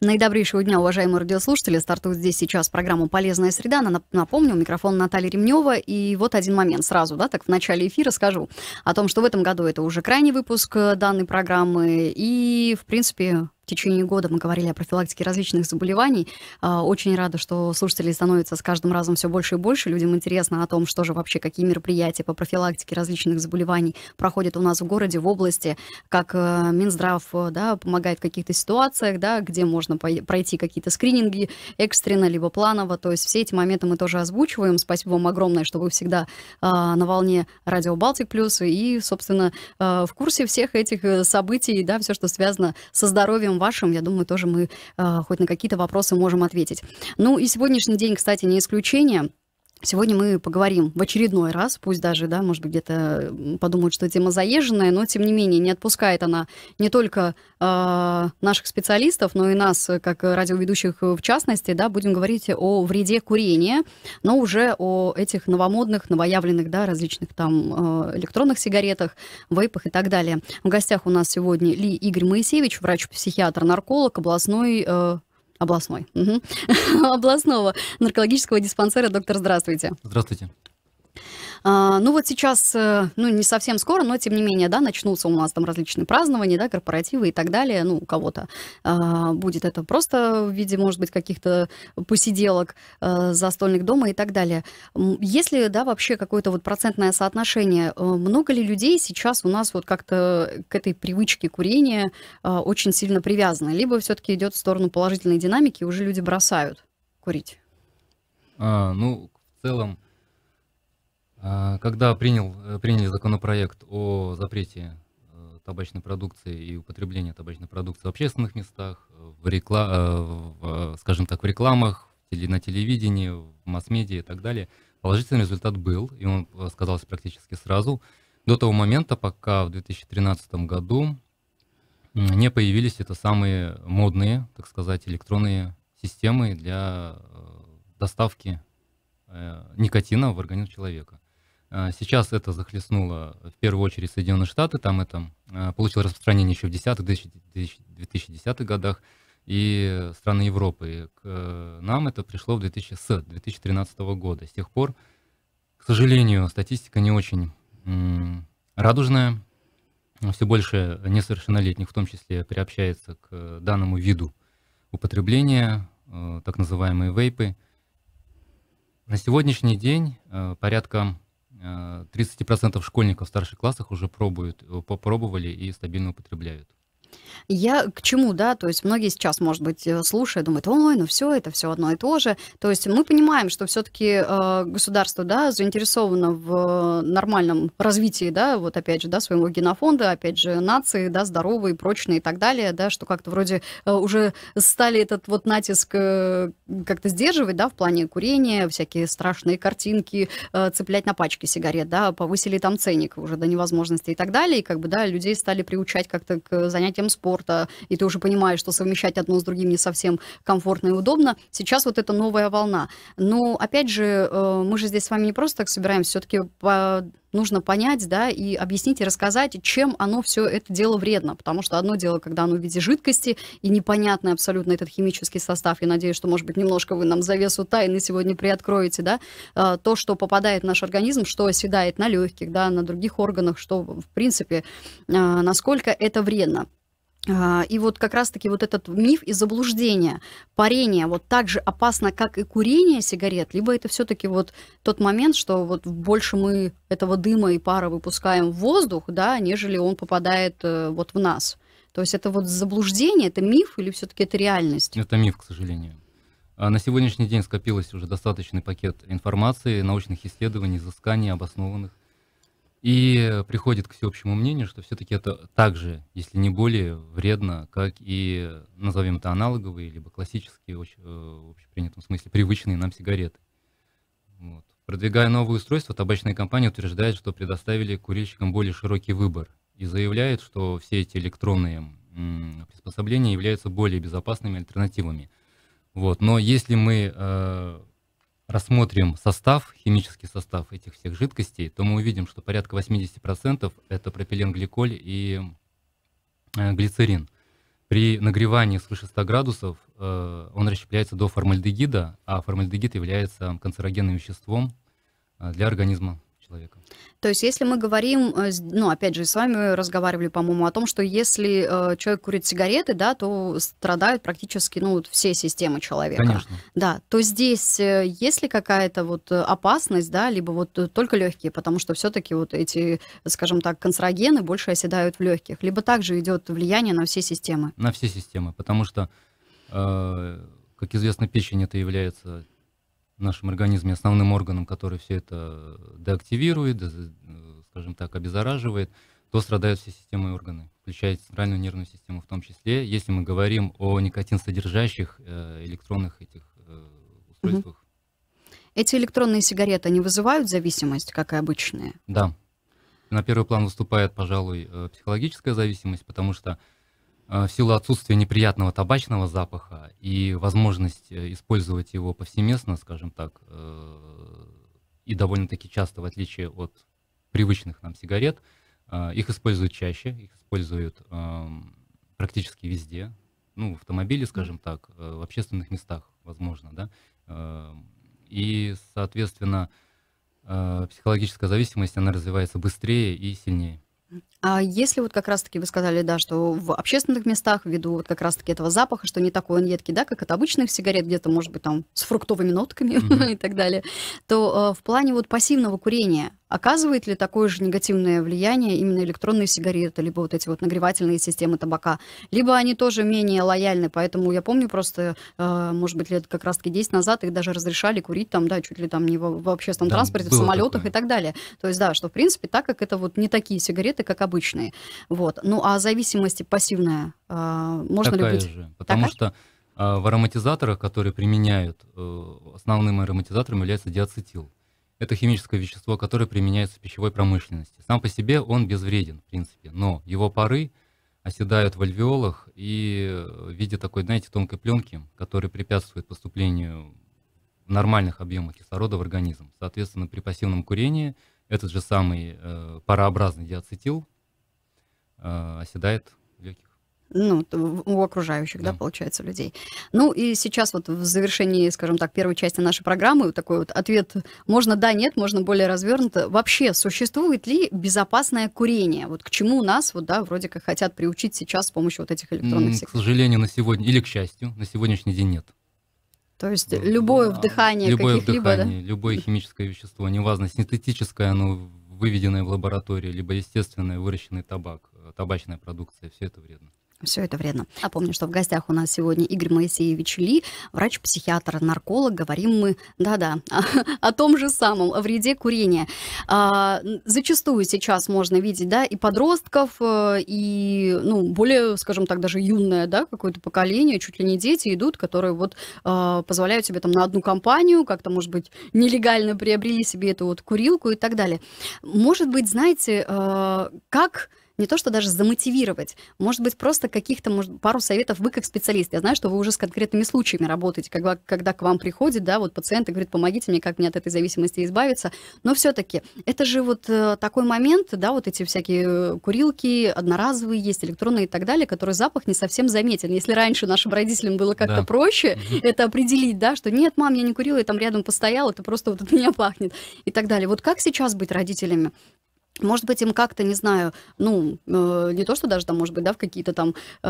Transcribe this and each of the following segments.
Наидобрейшего дня, уважаемые радиослушатели. Стартует здесь сейчас программа «Полезная среда». Напомню, микрофон Наталья Ремнева. И вот один момент сразу, да, так в начале эфира скажу о том, что в этом году это уже крайний выпуск э, данной программы. И, в принципе, в течение года мы говорили о профилактике различных заболеваний. А, очень рада, что слушатели становятся с каждым разом все больше и больше. Людям интересно о том, что же вообще, какие мероприятия по профилактике различных заболеваний проходят у нас в городе, в области, как э, Минздрав да, помогает в каких-то ситуациях, да, где можно пройти какие-то скрининги экстренно, либо планово. То есть все эти моменты мы тоже озвучиваем. Спасибо вам огромное, что вы всегда а, на волне Радио Балтик Плюс и, собственно, э, в курсе всех этих э, событий, да, все, что связано со здоровьем вопросам вашим, я думаю, тоже мы а, хоть на какие-то вопросы можем ответить. Ну и сегодняшний день, кстати, не исключение. Сегодня мы поговорим в очередной раз, пусть даже, да, может быть, где-то подумают, что тема заезженная, но тем не менее не отпускает она не только э, наших специалистов, но и нас, э, как радиоведущих э, в частности, да, будем говорить о вреде курения, но уже о этих новомодных, новоявленных, да, различных там э, электронных сигаретах, вейпах и так далее. В гостях у нас сегодня Ли Игорь Моисеевич, врач-психиатр, нарколог, областной э, областной, угу. областного наркологического диспансера. Доктор, здравствуйте. Здравствуйте. А, ну вот сейчас, э, ну не совсем скоро, но тем не менее, да, начнутся у нас там различные празднования, да, корпоративы и так далее. Ну, у кого-то а, будет это просто в виде, может быть, каких-то посиделок э, застольных дома и так далее. Если, да, вообще какое-то вот процентное соотношение, э, много ли людей сейчас у нас вот как-то к этой привычке курения очень сильно привязаны? Либо все-таки идет в сторону положительной динамики, и уже люди бросают курить? А, ну, в целом, а когда принял, э, приняли законопроект о запрете э, табачной продукции и употребления табачной продукции в общественных местах, э, в рекла... в, скажем так, в рекламах, на телевидении, в масс-медиа и так далее, положительный результат был, и он сказался практически сразу, до того момента, пока в 2013 году не появились это самые модные, так сказать, электронные системы для доставки никотина в организм человека. А, сейчас это захлестнуло в первую очередь Соединенные Штаты, там это а, получило распространение еще в 10-2010-х годах и страны Европы. И к э, нам это пришло в 2000, с 2013 года. С тех пор, к сожалению, статистика не очень радужная. Все больше несовершеннолетних в том числе приобщается к данному виду употребления, э, так называемые вейпы. На сегодняшний день э, порядка 30% э, школьников в старших классах уже пробуют, э, попробовали и стабильно употребляют. Я к чему, да, то есть многие сейчас, может быть, э, слушают думают, ой, ну все, это все одно и то же. То есть мы понимаем, что все-таки э, государство, да, заинтересовано в э, нормальном развитии, да, вот опять же, да, своего генофонда, опять же, нации, да, здоровые, прочные и так далее, да, что как-то вроде э, уже стали этот вот натиск э, как-то сдерживать, да, в плане курения, всякие страшные картинки, э, цеплять на пачки сигарет, да, повысили там ценник уже до невозможности и так далее, и как бы, да, людей стали приучать как-то к занятиям затем спорта, и ты уже понимаешь, что совмещать одно с другим не совсем комфортно и удобно. Сейчас вот эта новая волна. Но, опять же, э, мы же здесь с вами не просто так собираемся, все-таки нужно понять, да, и объяснить и рассказать, чем оно все это дело вредно. Потому что одно дело, когда оно в виде жидкости, и непонятный абсолютно этот химический состав, я надеюсь, что, может быть, немножко вы нам завесу тайны сегодня приоткроете, да, э, то, что попадает в наш организм, что оседает на легких, да, на других органах, что, в принципе, э, насколько это вредно. А, и вот как раз-таки вот этот миф и заблуждение, парение вот так же опасно, как и курение сигарет, либо это все-таки вот тот момент, что вот больше мы этого дыма и пара выпускаем в воздух, да, нежели он попадает э, вот в нас. То есть это вот заблуждение, это миф или все-таки это реальность? Это миф, к сожалению. А на сегодняшний день скопилось уже достаточный пакет информации, научных исследований, изысканий, обоснованных и приходит к всеобщему мнению, что все-таки это также, если не более вредно, как и, назовем это аналоговые, либо классические, очень, э, в общепринятом смысле, привычные нам сигареты. Вот. Продвигая новые устройства, табачная компания утверждает, что предоставили курильщикам более широкий выбор и заявляет, что все эти электронные приспособления являются более безопасными альтернативами. Вот. Но если мы э, рассмотрим состав, химический состав этих всех жидкостей, то мы увидим, что порядка 80% это пропиленгликоль и э, глицерин. При нагревании свыше 100 градусов э, он расщепляется до формальдегида, а формальдегид является канцерогенным веществом э, для организма человека. То есть, если мы говорим, э, ну, опять же, с вами разговаривали, по-моему, о том, что если э, человек курит сигареты, да, то страдают практически, ну, вот все системы человека. Конечно. Да, то здесь э, есть ли какая-то вот э, опасность, да, либо вот только легкие, потому что все-таки вот эти, скажем так, канцерогены больше оседают в легких, либо также идет влияние на все системы? На все системы, потому что, э, как известно, печень это является в нашем организме основным органом, который все это деактивирует, скажем так, обеззараживает, то страдают все системы и органы, включая центральную нервную систему в том числе. Если мы говорим о никотин содержащих э, электронных этих э, устройствах. Эти электронные сигареты, они вызывают зависимость, как и обычные? Да. На первый план выступает, пожалуй, э, психологическая зависимость, потому что Э, в силу отсутствия неприятного табачного запаха и возможность э, использовать его повсеместно, скажем так, э, и довольно-таки часто, в отличие от привычных нам сигарет, их используют чаще, их используют эм, практически везде, ну, в автомобиле, скажем так, в общественных местах, возможно, да, эм, и, соответственно, психологическая зависимость, она развивается быстрее и сильнее. А если вот как раз-таки вы сказали, да, что в общественных местах, ввиду вот как раз-таки этого запаха, что не такой он едкий, да, как от обычных сигарет, где-то, может быть, там с фруктовыми нотками и так далее, то э, в плане вот пассивного курения оказывает ли такое же негативное влияние именно электронные сигареты, либо вот эти вот нагревательные системы табака, либо они тоже менее лояльны, поэтому я помню просто, э, может быть, лет как раз-таки 10 назад их даже разрешали курить там, да, чуть ли там не в, общественном транспорте, в самолетах и так далее. То есть, да, что, в принципе, так как это вот не такие сигареты, как обычные. Вот. Ну а зависимость пассивная, э, можно Такая ли быть? Же, потому Такая? что э, в ароматизаторах, которые применяют, э, основным ароматизатором является диацетил. Это химическое вещество, которое применяется в пищевой промышленности. Сам по себе он безвреден, в принципе, но его пары оседают в альвеолах и в виде такой, знаете, тонкой пленки, которая препятствует поступлению нормальных объемов кислорода в организм. Соответственно, при пассивном курении этот же самый э, парообразный диацетил а, оседает в легких. Ну, у окружающих, да. да, получается, людей. Ну и сейчас вот в завершении, скажем так, первой части нашей программы такой вот ответ можно да, нет, можно более развернуто. Вообще, существует ли безопасное курение? Вот к чему нас, вот, да, вроде как хотят приучить сейчас с помощью вот этих электронных сигналов? К сожалению, на сегодня, или к счастью, на сегодняшний день нет. То есть любое вдыхание любое каких-либо, вдыхание, да? любое химическое вещество, неважно, синтетическое, оно выведенное в лаборатории, либо естественное, выращенный табак, Э, табачная продукция, все это вредно. Все это вредно. Напомню, что в гостях у нас сегодня Игорь Моисеевич Ли, врач-психиатр, нарколог. Говорим мы, да-да, о, том же самом, о вреде курения. А, зачастую сейчас можно видеть, да, и подростков, э, и, ну, более, скажем так, даже юное, да, какое-то поколение, чуть ли не дети идут, которые вот а, позволяют себе там на одну компанию, как-то, может быть, нелегально приобрели себе эту вот курилку и так далее. Может быть, знаете, а, как не то, что даже замотивировать, может быть, просто каких-то, может, пару советов вы как специалист. Я знаю, что вы уже с конкретными случаями работаете, когда, когда к вам приходит, да, вот пациент и говорит, помогите мне, как мне от этой зависимости избавиться. Но все-таки это же вот э, такой момент, да, вот эти всякие э, курилки, одноразовые есть, электронные и так далее, которые запах не совсем заметен. Если раньше нашим родителям было как-то да. проще угу. это определить, да, что нет, мам, я не курила, я там рядом постоял, это просто вот от меня пахнет и так далее. Вот как сейчас быть родителями? Может быть, им как-то, не знаю, ну, э, не то, что даже там, может быть, да, в какие-то там э,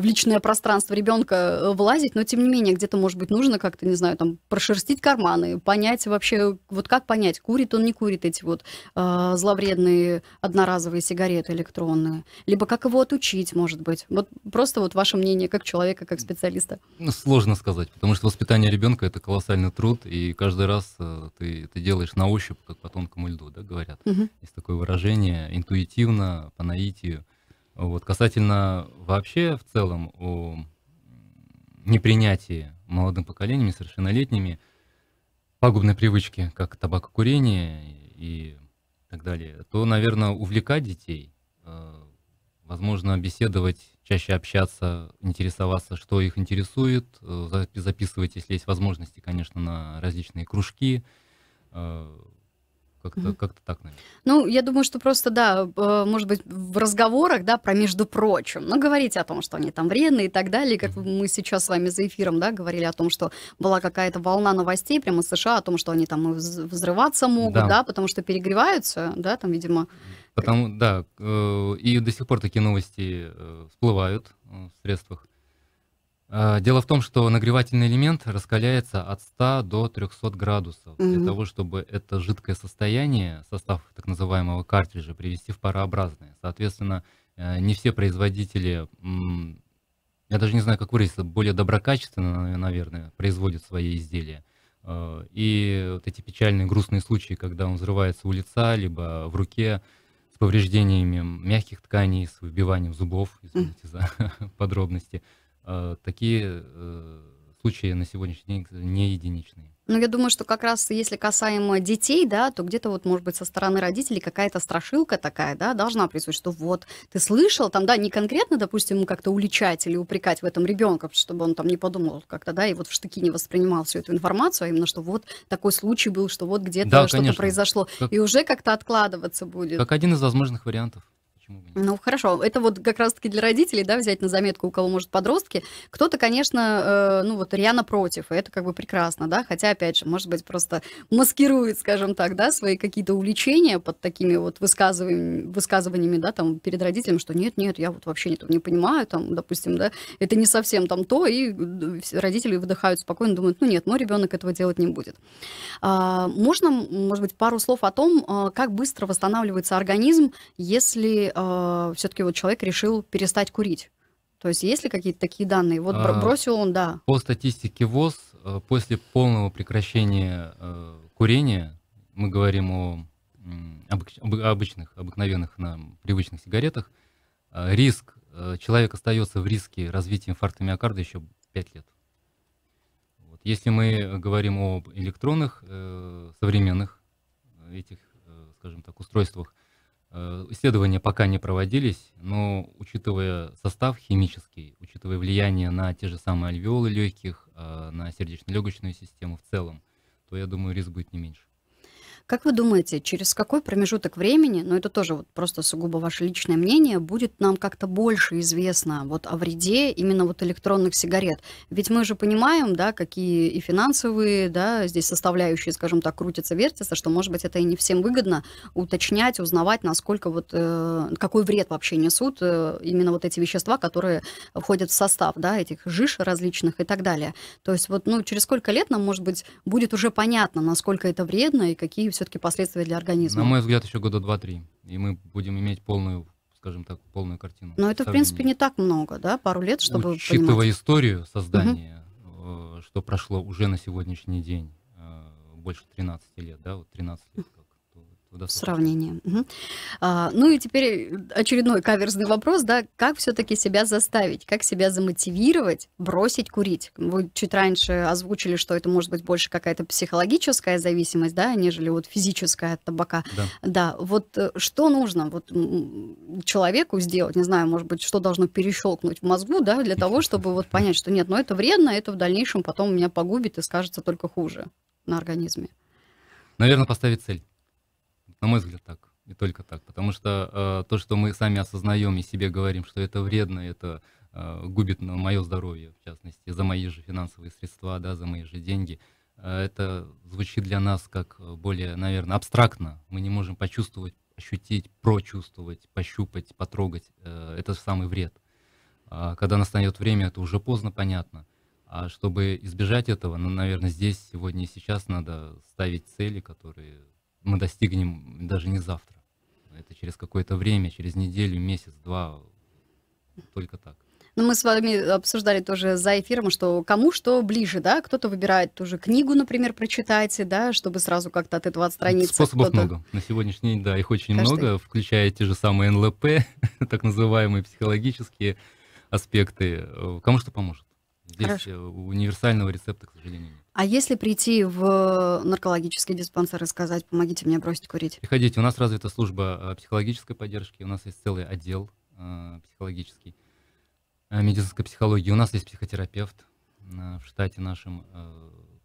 в личное пространство ребенка э, влазить, но тем не менее, где-то, может быть, нужно как-то, не знаю, там прошерстить карманы, понять вообще, вот как понять, курит он, не курит эти вот э, зловредные одноразовые сигареты электронные, либо как его отучить, может быть. Вот просто вот ваше мнение как человека, как специалиста. Ну, сложно сказать, потому что воспитание ребенка это колоссальный труд, и каждый раз э, ты, это делаешь на ощупь, как по тонкому льду, да, говорят. Угу. Есть такое выражение воображение, интуитивно, по наитию. Вот. Касательно вообще в целом о непринятии молодым поколениями, совершеннолетними пагубной привычки, как табакокурение и так далее, то, наверное, увлекать детей, э, возможно, беседовать, чаще общаться, интересоваться, что их интересует, э, записывать, если есть возможности, конечно, на различные кружки, э, как-то, mm-hmm. как так, наверное. Ну, я думаю, что просто, да, э, может быть, в разговорах, да, про между прочим, но ну, говорить о том, что они там вредные и так далее, как mm-hmm. мы сейчас с вами за эфиром, да, говорили о том, что была какая-то волна новостей прямо из США о том, что они там взрываться могут, да, да потому что перегреваются, да, там, видимо. Потому, да, э, и до сих пор такие новости э, всплывают в средствах а, дело в том, что нагревательный элемент раскаляется от 100 до 300 градусов. Угу. Для того, чтобы это жидкое состояние, состав так называемого картриджа, привести в парообразное. Соответственно, э, не все производители, я даже не знаю, как выразиться, более доброкачественно, наверное, производят свои изделия. Э, и вот эти печальные, грустные случаи, когда он взрывается у лица, либо в руке, с повреждениями мягких тканей, с выбиванием зубов, извините за подробности – Э, такие э, случаи на сегодняшний день не единичные. Ну, я думаю, что как раз если касаемо детей, да, то где-то вот, может быть, со стороны родителей какая-то страшилка такая, да, должна присутствовать, что вот, ты слышал, там, да, не конкретно, допустим, как-то уличать или упрекать в этом ребенка, чтобы он там не подумал как-то, да, и вот в штыки не воспринимал всю эту информацию, а именно, что вот такой случай был, что вот где-то да, что-то произошло, как... и уже как-то откладываться будет. Как один из возможных вариантов почему бы нет? Ну, хорошо. Это вот как раз-таки для родителей, да, взять на заметку, у кого, может, подростки. Кто-то, конечно, э, ну, вот Риана против, и это как бы прекрасно, да, хотя, опять же, может быть, просто маскирует, скажем так, да, свои какие-то увлечения под такими вот высказываниями, высказываниями да, там, перед родителем, что нет-нет, я вот вообще не, не понимаю, там, допустим, да, это не совсем там то, и родители выдыхают спокойно, думают, ну, нет, мой ребенок этого делать не будет. А, можно, может быть, пару слов о том, э, как быстро восстанавливается организм, если э, э, все-таки вот человек решил перестать курить. То есть есть ли какие-то такие данные? Вот а, бросил он, да. По статистике ВОЗ, э, после полного прекращения э, курения, мы говорим о об, обычных, обыкновенных нам привычных сигаретах, э, риск, э, человек остается в риске развития инфаркта миокарда еще 5 лет. Вот. Если мы говорим об электронных, э, современных э, этих, э, скажем так, устройствах, Э, исследования пока не проводились, но учитывая состав химический, учитывая влияние на те же самые альвеолы легких, э, на сердечно-легочную систему в целом, то я думаю, риск будет не меньше. Как вы думаете, через какой промежуток времени, ну это тоже вот просто сугубо ваше личное мнение, будет нам как-то больше известно вот о вреде именно вот электронных сигарет? Ведь мы же понимаем, да, какие и финансовые, да, здесь составляющие, скажем так, крутятся, вертятся, что, может быть, это и не всем выгодно уточнять, узнавать, насколько вот, э, какой вред вообще несут э, именно вот эти вещества, которые входят в состав, да, этих жиж различных и так далее. То есть вот, ну, через сколько лет нам, может быть, будет уже понятно, насколько это вредно и какие все все-таки последствия для организма? На мой взгляд, еще года два-три, и мы будем иметь полную скажем так, полную картину. Но это, в принципе, не так много, да, пару лет, чтобы Учитывая понимать. историю создания, угу. что прошло уже на сегодняшний день, э, больше 13 лет, да, вот 13 лет, сравнение. Угу. А, ну и теперь э, очередной каверзный вопрос, да, как все-таки себя заставить, как себя замотивировать бросить курить? Вы чуть раньше озвучили, что это может быть больше какая-то психологическая зависимость, да, нежели вот физическая от табака. Да. да, вот э, что нужно вот человеку сделать, не знаю, может быть, что должно перещелкнуть в мозгу, да, для того, чтобы вот понять, что нет, но ну это вредно, это в дальнейшем потом меня погубит и скажется только хуже на организме. Наверное, поставить цель. На мой взгляд, так. И только так. Потому что э, то, что мы сами осознаем и себе говорим, что это вредно, это э, губит на мое здоровье, в частности, за мои же финансовые средства, да, за мои же деньги, э, это звучит для нас как э, более, наверное, абстрактно. Мы не можем почувствовать, ощутить, прочувствовать, пощупать, потрогать. Э, это же самый вред. А когда настанет время, это уже поздно, понятно. А чтобы избежать этого, ну, наверное, здесь, сегодня и сейчас надо ставить цели, которые мы достигнем даже не завтра. Это через какое-то время, через неделю, месяц, два, только так. Ну, мы с вами обсуждали тоже за эфиром, что кому что ближе, да? Кто-то выбирает тоже книгу, например, прочитайте, да, чтобы сразу как-то от этого отстраниться. Способов много. На сегодняшний день, да, их очень Каждый. много, включая те же самые НЛП, так называемые психологические аспекты. Кому что поможет. Здесь Хорошо. универсального рецепта, к сожалению, нет. А если прийти в э, наркологический диспансер и сказать, помогите мне бросить курить? Приходите, у нас развита служба э, психологической поддержки, у нас есть целый отдел э, психологический, медицинской психологии, у нас есть психотерапевт в штате нашем,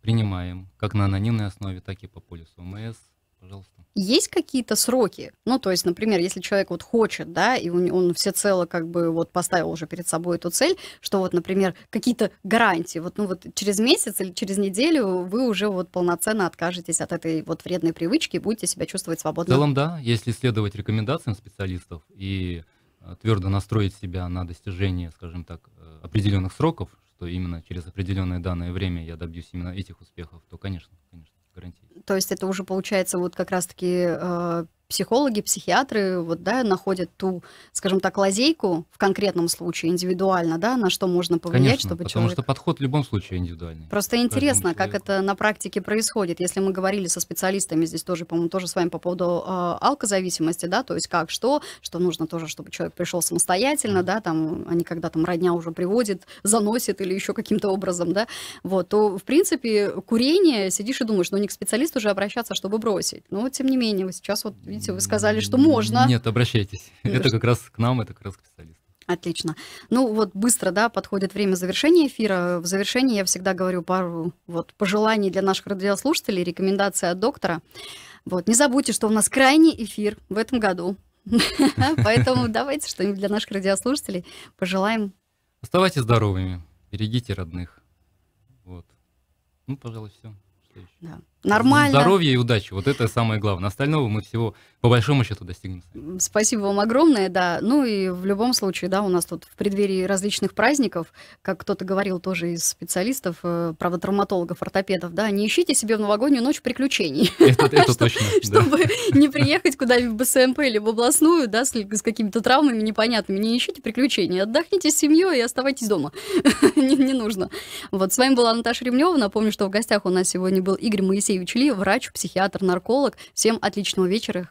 принимаем как на анонимной основе, так и по полису ОМС, пожалуйста. Есть какие-то сроки? Ну, то есть, например, если человек вот хочет, да, и он, он всецело как бы вот поставил уже перед собой эту цель, что вот, например, какие-то гарантии, вот, ну, вот через месяц или через неделю вы уже вот полноценно откажетесь от этой вот вредной привычки и будете себя чувствовать свободно. В целом, да, если следовать рекомендациям специалистов и э, твердо настроить себя на достижение, скажем так, э, определенных сроков, что именно через определенное данное время я добьюсь именно этих успехов, то, конечно, конечно гарантийно. То есть это уже получается вот как раз-таки э, психологи, психиатры вот, да, находят ту, скажем так, лазейку в конкретном случае индивидуально, да, на что можно повлиять, Конечно, чтобы потому человек... что подход в любом случае индивидуальный. Просто интересно, как это на практике происходит. Если мы говорили со специалистами, здесь тоже, по-моему, тоже с вами по поводу э, алкозависимости, да, то есть как, что, что нужно тоже, чтобы человек пришел самостоятельно, да, там, они а когда там родня уже приводит, заносит или еще каким-то образом, да, вот, то, в принципе, курение, сидишь и думаешь, ну, не к специалисту же обращаться, чтобы бросить. Но, тем не менее, сейчас вот видите, вы сказали, что можно. Нет, обращайтесь. Э, это как раз к нам, это как раз к специалистам. Отлично. Ну вот быстро, да, подходит время завершения эфира. В завершении я всегда говорю пару вот пожеланий для наших радиослушателей, рекомендации от доктора. Вот, не забудьте, что у нас крайний эфир в этом году. Поэтому давайте что-нибудь для наших радиослушателей пожелаем. Оставайтесь здоровыми, берегите родных. Вот. Ну, пожалуй, все. Да. Нормально. Здоровья и удачи. Вот это самое главное. Остального мы всего по большому счету достигнем. Спасибо вам огромное, да. Ну и в любом случае, да, у нас тут в преддверии различных праздников, как кто-то говорил тоже из специалистов, э, правда, травматологов, ортопедов, да, не ищите себе в новогоднюю ночь приключений. Это, точно. Чтобы не приехать куда-нибудь в БСМП или в областную, да, с какими-то травмами непонятными. Не ищите приключений. Отдохните с семьей и оставайтесь дома. Не нужно. Вот, с вами была Наташа Ремнева. Напомню, что в гостях у нас сегодня был Игорь Моисеев Алексеевич Ли, врач, психиатр, нарколог. Всем отличного вечера.